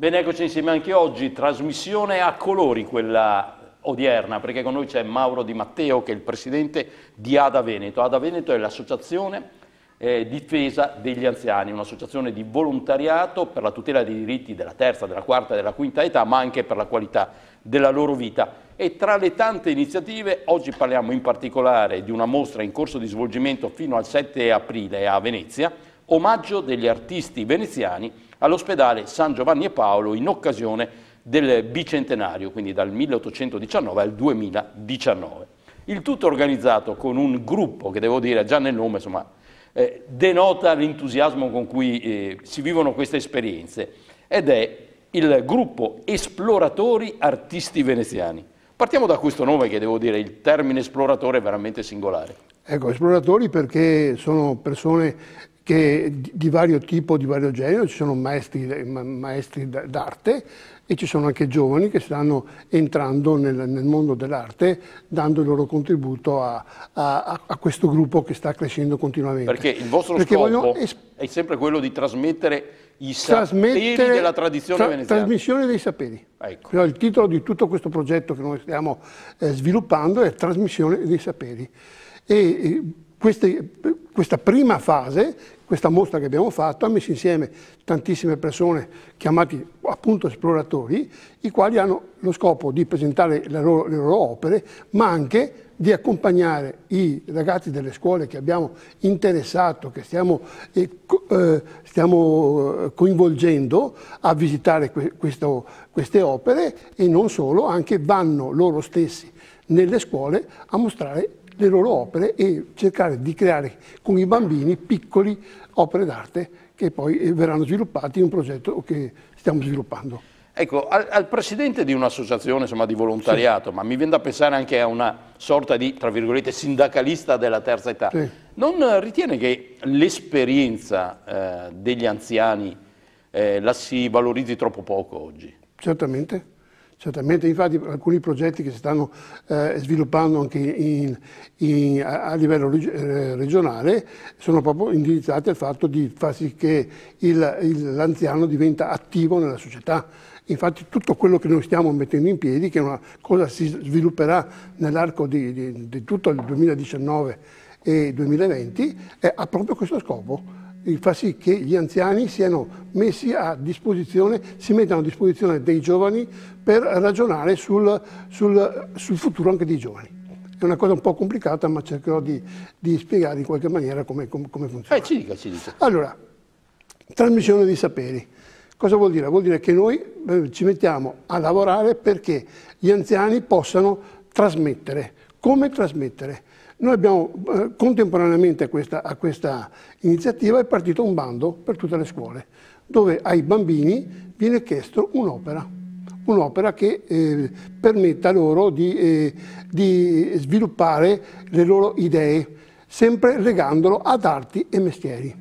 Bene, eccoci insieme anche oggi, trasmissione a colori quella odierna, perché con noi c'è Mauro Di Matteo che è il presidente di Ada Veneto. Ada Veneto è l'associazione eh, difesa degli anziani, un'associazione di volontariato per la tutela dei diritti della terza, della quarta e della quinta età, ma anche per la qualità della loro vita. E tra le tante iniziative, oggi parliamo in particolare di una mostra in corso di svolgimento fino al 7 aprile a Venezia, omaggio degli artisti veneziani all'ospedale San Giovanni e Paolo in occasione del bicentenario, quindi dal 1819 al 2019. Il tutto organizzato con un gruppo che devo dire già nel nome insomma, eh, denota l'entusiasmo con cui eh, si vivono queste esperienze ed è il gruppo Esploratori Artisti Veneziani. Partiamo da questo nome che devo dire, il termine esploratore è veramente singolare. Ecco, esploratori perché sono persone che, di, vario tipo, di vario genere, ci sono maestri, eh, maestri d'arte e ci sono anche giovani che stanno entrando nel, nel mondo dell'arte dando il loro contributo a, a, a, questo gruppo che sta crescendo continuamente. Perché il vostro Perché scopo è sempre quello di trasmettere i saperi della tradizione tra, veneziana. Trasmissione dei saperi. Ecco. il titolo di tutto questo progetto che noi stiamo eh, sviluppando è Trasmissione dei saperi. E, eh, queste, questa prima fase questa mostra che abbiamo fatto ha messo insieme tantissime persone chiamati appunto esploratori, i quali hanno lo scopo di presentare le loro, le loro opere, ma anche di accompagnare i ragazzi delle scuole che abbiamo interessato, che stiamo, eh, eh stiamo eh, coinvolgendo a visitare que questo, queste opere e non solo, anche vanno loro stessi nelle scuole a mostrare le loro opere e cercare di creare con i bambini piccoli opere d'arte che poi eh, verranno sviluppate in un progetto che stiamo sviluppando. Ecco, al, al presidente di un'associazione di volontariato, sì. ma mi viene da pensare anche a una sorta di, tra virgolette, sindacalista della terza età, sì. non eh, ritiene che l'esperienza eh, degli anziani eh, la si valorizzi troppo poco oggi? Certamente. Certamente, infatti alcuni progetti che si stanno eh, sviluppando anche in, in, a livello eh, regionale sono proprio indirizzati al fatto di far sì che l'anziano diventa attivo nella società. Infatti tutto quello che noi stiamo mettendo in piedi, che è una cosa che si svilupperà nell'arco di, di, di tutto il 2019 e 2020, eh, ha proprio questo scopo fa sì che gli anziani siano messi a disposizione, si mettano a disposizione dei giovani per ragionare sul, sul, sul futuro anche dei giovani. È una cosa un po' complicata, ma cercherò di, di spiegare in qualche maniera come, come, come funziona. Eh, ci dica, ci dica. Allora, trasmissione di saperi. Cosa vuol dire? Vuol dire che noi eh, ci mettiamo a lavorare perché gli anziani possano trasmettere. Come trasmettere? Noi abbiamo, eh, contemporaneamente a questa, a questa iniziativa, è partito un bando per tutte le scuole, dove ai bambini viene chiesto un'opera un'opera che eh, permetta loro di, eh, di, sviluppare le loro idee, sempre legandolo ad arti e mestieri.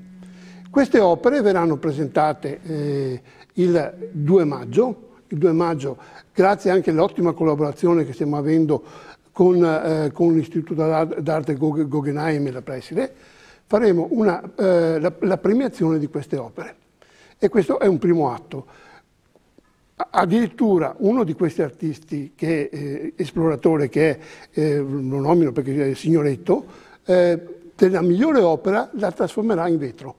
Queste opere verranno presentate eh, il, 2 maggio, il 2 maggio, grazie anche all'ottima collaborazione che stiamo avendo con, eh, con l'Istituto d'Arte Guggenheim e la Preside, faremo una, eh, la, la, premiazione di queste opere. E questo è un primo atto. Addirittura uno di questi artisti, che, eh, esploratore, che è, eh, lo nomino perché è signoretto, eh, della migliore opera la trasformerà in vetro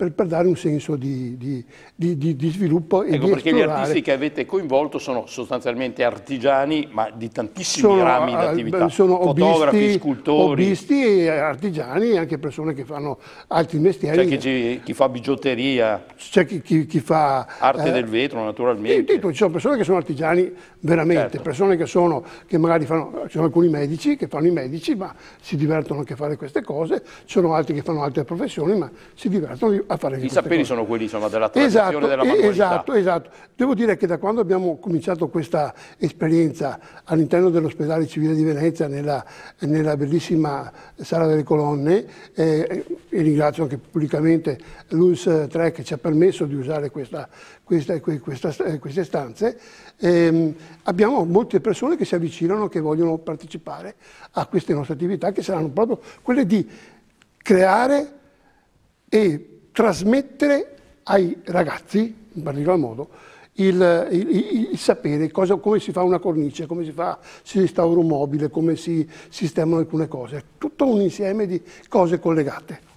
per, per dare un senso di, di, di, di sviluppo e ecco, di perché esplorare. gli artisti che avete coinvolto sono sostanzialmente artigiani, ma di tantissimi sono, rami eh, attività. sono fotografi, obisti, scultori. Hobbisti, artigiani, anche persone che fanno altri mestieri. C'è chi, chi, fa bigiotteria. C'è chi, chi, chi, fa... Arte eh, del vetro, naturalmente. Tipo, ci sono persone che sono artigiani veramente, certo. persone che sono, che magari fanno, ci sono alcuni medici che fanno i medici, ma si divertono anche a fare queste cose, ci sono altri che fanno altre professioni, ma si divertono a fare I saperi cose. sono quelli insomma, della tradizione esatto, della manualità. Esatto, esatto. Devo dire che da quando abbiamo cominciato questa esperienza all'interno dell'ospedale civile di Venezia, nella, nella bellissima sala delle colonne, eh, eh e ringrazio anche pubblicamente l'ULS 3 che ci ha permesso di usare questa, questa, questa, eh, queste stanze, eh, abbiamo molte persone che si avvicinano, che vogliono partecipare a queste nostre attività, che saranno proprio quelle di creare e trasmettere ai ragazzi, in particolar modo, il, il, il sapere cosa, come si fa una cornice, come si, fa, si restaura un mobile, come si sistemano alcune cose. Tutto un insieme di cose collegate.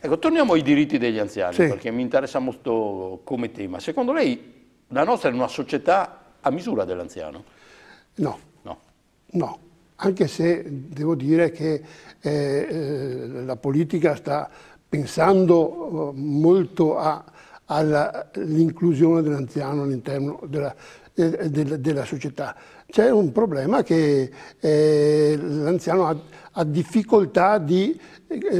Ecco, torniamo ai diritti degli anziani, sì. perché mi interessa molto come tema. Secondo lei la nostra è una società a misura dell'anziano? No. No. No. Anche se devo dire che eh, eh la politica sta pensando eh, molto all'inclusione dell'anziano all'interno della, eh, eh, della, della, società. C'è un problema che eh, l'anziano ha, ha, difficoltà di,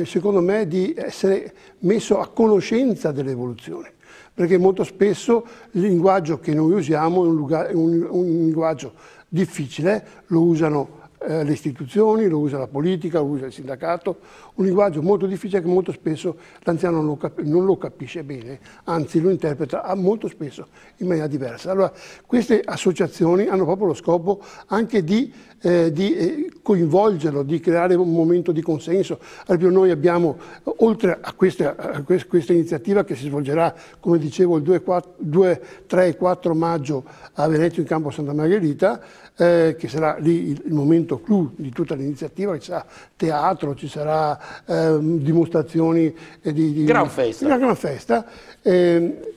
secondo me, di essere messo a conoscenza dell'evoluzione perché molto spesso il linguaggio che noi usiamo è un, un, un linguaggio difficile, lo usano eh, le istituzioni, lo usa la politica, lo usa il sindacato, un linguaggio molto difficile che molto spesso l'anziano non, non, lo capisce bene, anzi lo interpreta ah, molto spesso in maniera diversa. Allora queste associazioni hanno proprio lo scopo anche di, eh, di eh, coinvolgerlo, di creare un momento di consenso. Allora, noi abbiamo, oltre a questa, a questa, iniziativa che si svolgerà, come dicevo, il 2, 4, 2 3 e 4 maggio a Veneto in campo Santa Margherita, eh, che sarà lì il momento momento clou di tutta l'iniziativa, ci sarà teatro, ci saranno ehm, eh, dimostrazioni di, di, gran festa. Una gran festa. Eh,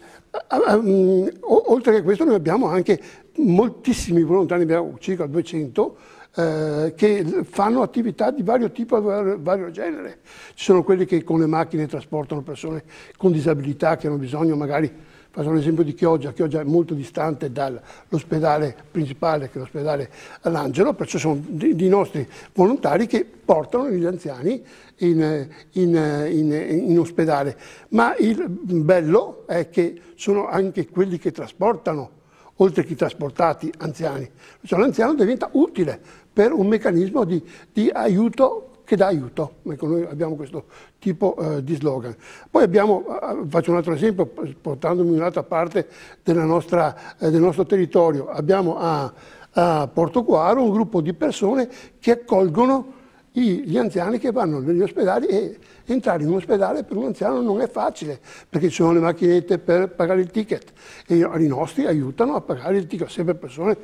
oltre a questo noi abbiamo anche moltissimi volontari, abbiamo circa 200, eh, che fanno attività di vario tipo e vario genere. Ci sono quelli che con le macchine trasportano persone con disabilità che hanno bisogno magari Faccio un esempio di Chioggia, Chioggia è molto distante dall'ospedale principale, che è l'ospedale all'Angelo, perciò sono i nostri volontari che portano gli anziani in, in, in, in ospedale. Ma il bello è che sono anche quelli che trasportano oltre che i trasportati anziani. Cioè, l'anziano diventa utile per un meccanismo di, di aiuto che dà aiuto. Ecco, noi abbiamo questo tipo eh, di slogan. Poi abbiamo, faccio un altro esempio, portandomi in un'altra parte nostra, eh, del nostro territorio, abbiamo a, a Portoquaro un gruppo di persone che accolgono gli anziani che vanno negli ospedali e entrare in un ospedale per un anziano non è facile perché ci sono le macchinette per pagare il ticket e i nostri aiutano a pagare il ticket, sempre persone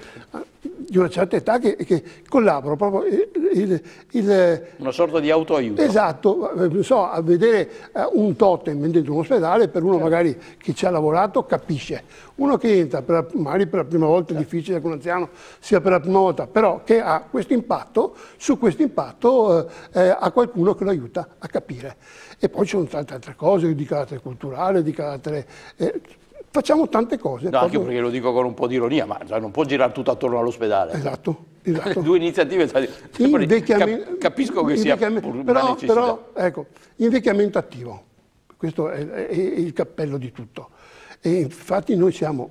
eh, di una certa età che, che collaborano proprio eh, il, il, una sorta di autoaiuto esatto eh, so, a vedere eh, un totem dentro un ospedale per uno certo. magari che ci ha lavorato capisce uno che entra per magari per la prima volta certo. è difficile che un anziano sia per la prima volta però che ha questo impatto su questo impatto eh, ha qualcuno che lo aiuta a capire e poi ci sono tante altre cose di carattere culturale di carattere eh, facciamo tante cose. No, anche perché lo dico con un po' di ironia, ma cioè, non può girare tutto attorno all'ospedale. Esatto, esatto. Due iniziative, Invecchiam... capisco che sia pur però, però, ecco, invecchiamento attivo, questo è, è il cappello di tutto. E infatti noi siamo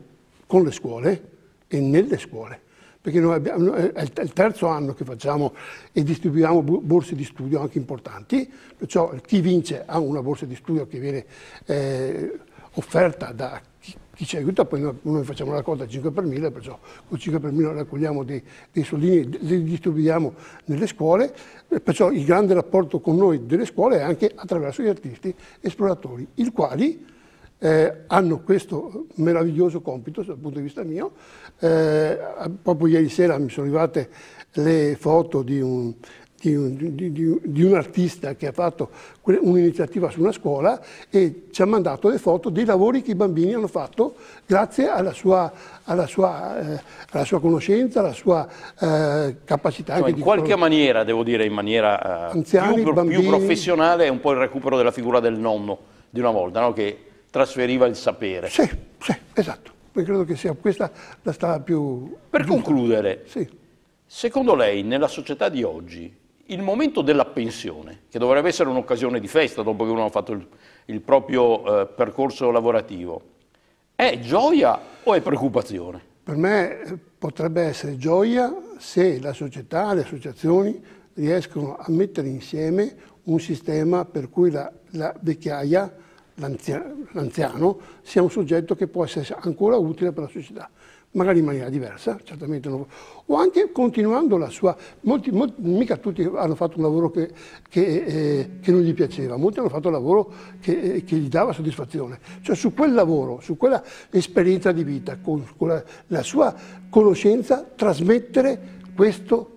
con le scuole e nelle scuole perché abbiamo, è il terzo anno che facciamo e distribuiamo borse di studio anche importanti, perciò chi vince ha una borsa di studio che viene eh, offerta da chi ci aiuta, poi noi facciamo la raccolta 5 per 1000, perciò con 5 per 1000 raccogliamo dei, dei soldini, li distribuiamo nelle scuole, perciò il grande rapporto con noi delle scuole è anche attraverso gli artisti esploratori, i quali eh, hanno questo meraviglioso compito dal punto di vista mio. Eh, proprio ieri sera mi sono arrivate le foto di un, di un, di, di un, artista che ha fatto un'iniziativa su una scuola e ci ha mandato le foto dei lavori che i bambini hanno fatto grazie alla sua, alla sua, eh, alla sua conoscenza, alla sua eh, capacità. Cioè, in qualche dicono... maniera, devo dire, in maniera eh, Anziani, più, bambini... più, professionale, è un po' il recupero della figura del nonno di una volta, no? che trasferiva il sapere. Sì, sì, esatto. Io credo che sia questa la strada più... Per giusta. concludere, sì. secondo lei nella società di oggi il momento della pensione, che dovrebbe essere un'occasione di festa dopo che uno ha fatto il, il proprio eh, percorso lavorativo, è gioia o è preoccupazione? Per me eh, potrebbe essere gioia se la società, le associazioni riescono a mettere insieme un sistema per cui la, la vecchiaia, l'anziano, sia un soggetto che può essere ancora utile per la società magari in maniera diversa, certamente, non, o anche continuando la sua, molti, molti, mica tutti hanno fatto un lavoro che, che, eh, che, non gli piaceva, molti hanno fatto un lavoro che, eh, che, gli dava soddisfazione, cioè su quel lavoro, su quella esperienza di vita, con, con la, la sua conoscenza, trasmettere questo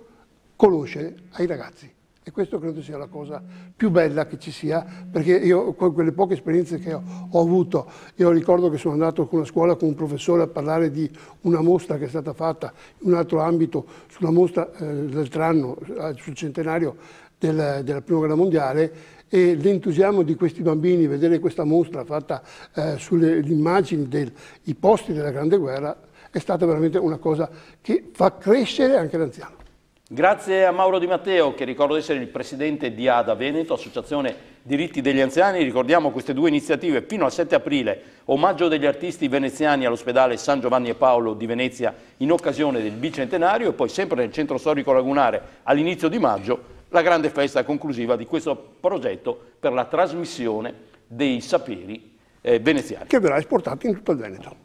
conoscere ai ragazzi. E questo credo sia la cosa più bella che ci sia, perché io con quelle poche esperienze che ho, ho avuto, io ricordo che sono andato con una scuola con un professore a parlare di una mostra che è stata fatta in un altro ambito, sulla mostra eh, l'altro anno, eh, sul centenario del, della Prima Guerra Mondiale, e l'entusiasmo di questi bambini, vedere questa mostra fatta eh, sulle immagini dei posti della Grande Guerra, è stata veramente una cosa che fa crescere anche l'anziano. Grazie a Mauro Di Matteo, che ricordo essere il presidente di ADA Veneto, Associazione Diritti degli Anziani. Ricordiamo queste due iniziative fino al 7 aprile, omaggio degli artisti veneziani all'ospedale San Giovanni e Paolo di Venezia in occasione del bicentenario e poi sempre nel centro storico lagunare all'inizio di maggio la grande festa conclusiva di questo progetto per la trasmissione dei saperi eh, veneziani. Che verrà esportato in tutto il Veneto.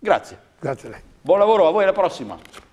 Grazie. Grazie a lei. Buon lavoro, a voi alla prossima.